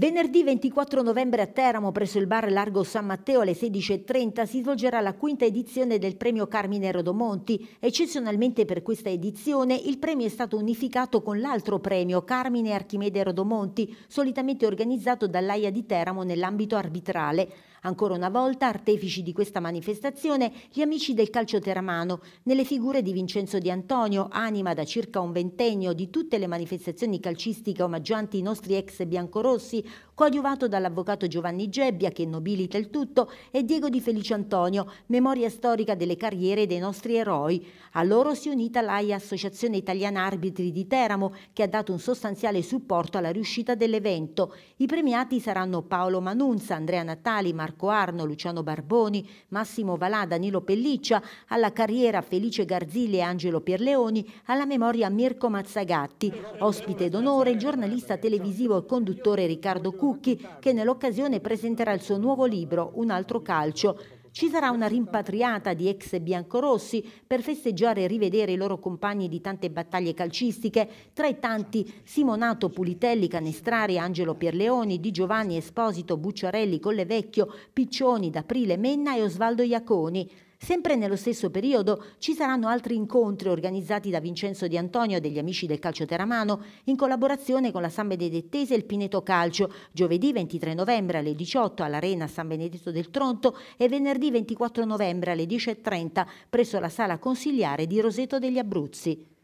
Venerdì 24 novembre a Teramo, presso il bar Largo San Matteo alle 16.30, si svolgerà la quinta edizione del premio Carmine Rodomonti. Eccezionalmente per questa edizione, il premio è stato unificato con l'altro premio Carmine Archimede Rodomonti, solitamente organizzato dall'AIA di Teramo nell'ambito arbitrale. Ancora una volta, artefici di questa manifestazione, gli amici del calcio teramano, nelle figure di Vincenzo Di Antonio, anima da circa un ventennio di tutte le manifestazioni calcistiche omaggianti i nostri ex biancorossi, coadiuvato dall'avvocato Giovanni Gebbia, che nobilita il tutto, e Diego Di Felice Antonio, memoria storica delle carriere dei nostri eroi. A loro si è unita l'AIA Associazione Italiana Arbitri di Teramo, che ha dato un sostanziale supporto alla riuscita dell'evento. I premiati saranno Paolo Manunza, Andrea Natali, Marco Arno, Luciano Barboni, Massimo Valà, Danilo Pelliccia, alla carriera Felice Garzilli e Angelo Pierleoni, alla memoria Mirko Mazzagatti. Ospite d'onore giornalista televisivo e conduttore Riccardo Riccardo Cucchi, che nell'occasione presenterà il suo nuovo libro Un altro calcio. Ci sarà una rimpatriata di ex biancorossi per festeggiare e rivedere i loro compagni di tante battaglie calcistiche, tra i tanti Simonato Pulitelli, Canestrari, Angelo Pierleoni, Di Giovanni Esposito, Bucciarelli, Collevecchio, Piccioni, D'Aprile Menna e Osvaldo Iaconi. Sempre nello stesso periodo ci saranno altri incontri organizzati da Vincenzo Di Antonio e degli amici del calcio teramano in collaborazione con la San Benedettese e il Pineto Calcio, giovedì 23 novembre alle 18 all'Arena San Benedetto del Tronto e venerdì 24 novembre alle 10.30 presso la sala consigliare di Roseto degli Abruzzi.